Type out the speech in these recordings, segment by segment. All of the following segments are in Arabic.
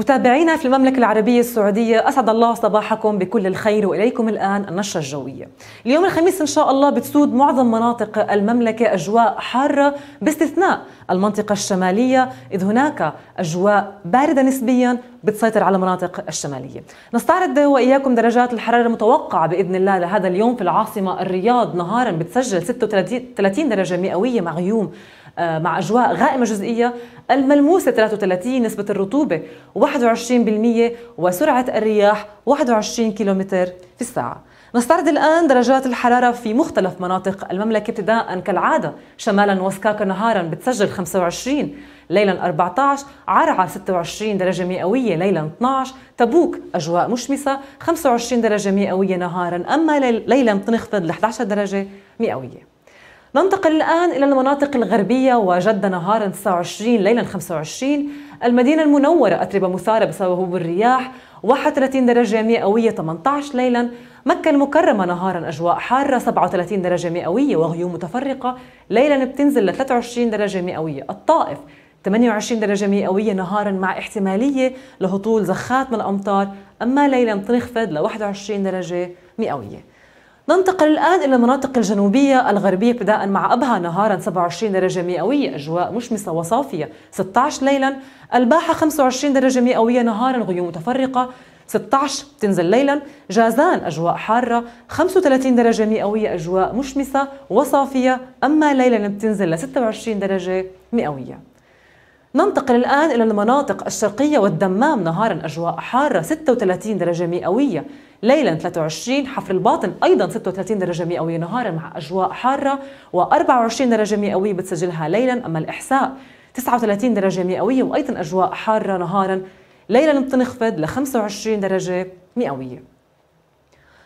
متابعينا في المملكة العربية السعودية أسعد الله صباحكم بكل الخير وإليكم الآن النشرة الجوية اليوم الخميس إن شاء الله بتسود معظم مناطق المملكة أجواء حارة باستثناء المنطقة الشمالية إذ هناك أجواء باردة نسبيا بتسيطر على المناطق الشمالية نستعرض وإياكم درجات الحرارة المتوقعة بإذن الله لهذا اليوم في العاصمة الرياض نهارا بتسجل 36 درجة مئوية مع غيوم آه، مع أجواء غائمة جزئية الملموسة 33 نسبة الرطوبة 21% وسرعة الرياح 21 كيلومتر في الساعة نستعرض الآن درجات الحرارة في مختلف مناطق المملكة ابتداء كالعادة شمالا وسكاكا نهارا بتسجل 25 ليلا 14 عرعر 26 درجة مئوية ليلا 12 تبوك أجواء مشمسة 25 درجة مئوية نهارا أما ليلا بتنخفض ل 11 درجة مئوية ننتقل الآن إلى المناطق الغربية وجدة نهارا 29 ليلا 25 المدينة المنورة أتربة مثارة بسبب الرياح 31 درجة مئوية 18 ليلا مكة المكرمة نهارا أجواء حارة 37 درجة مئوية وغيوم متفرقة ليلا بتنزل ل 23 درجة مئوية الطائف 28 درجة مئوية نهارا مع احتمالية لهطول زخات من الأمطار أما ليلا بتنخفض ل 21 درجة مئوية ننتقل الآن إلى المناطق الجنوبية الغربية ابتداء مع أبها نهارا 27 درجة مئوية أجواء مشمسة وصافية 16 ليلا الباحة 25 درجة مئوية نهارا غيوم متفرقة 16 تنزل ليلا جازان أجواء حارة 35 درجة مئوية أجواء مشمسة وصافية أما ليلا بتنزل ل 26 درجة مئوية ننتقل الآن إلى المناطق الشرقية والدمام نهارا أجواء حارة 36 درجة مئوية ليلا 23 حفر الباطن أيضا 36 درجة مئوية نهارا مع أجواء حارة و24 درجة مئوية بتسجلها ليلا أما الإحساء 39 درجة مئوية وأيضا أجواء حارة نهارا ليلا بتنخفض ل 25 درجة مئوية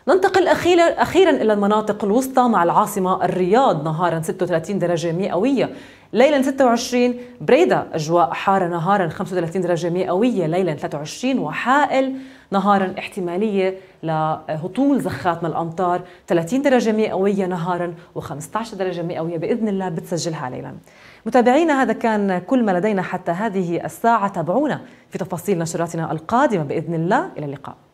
ننتقل أخيرا إلى المناطق الوسطى مع العاصمة الرياض نهارا 36 درجة مئوية ليلا 26 بريدة أجواء حارة نهارا 35 درجة مئوية ليلا 23 وحائل نهارا احتمالية لهطول زخات من الأمطار 30 درجة مئوية نهارا و15 درجة مئوية بإذن الله بتسجلها ليلا متابعينا هذا كان كل ما لدينا حتى هذه الساعة تابعونا في تفاصيل نشراتنا القادمة بإذن الله إلى اللقاء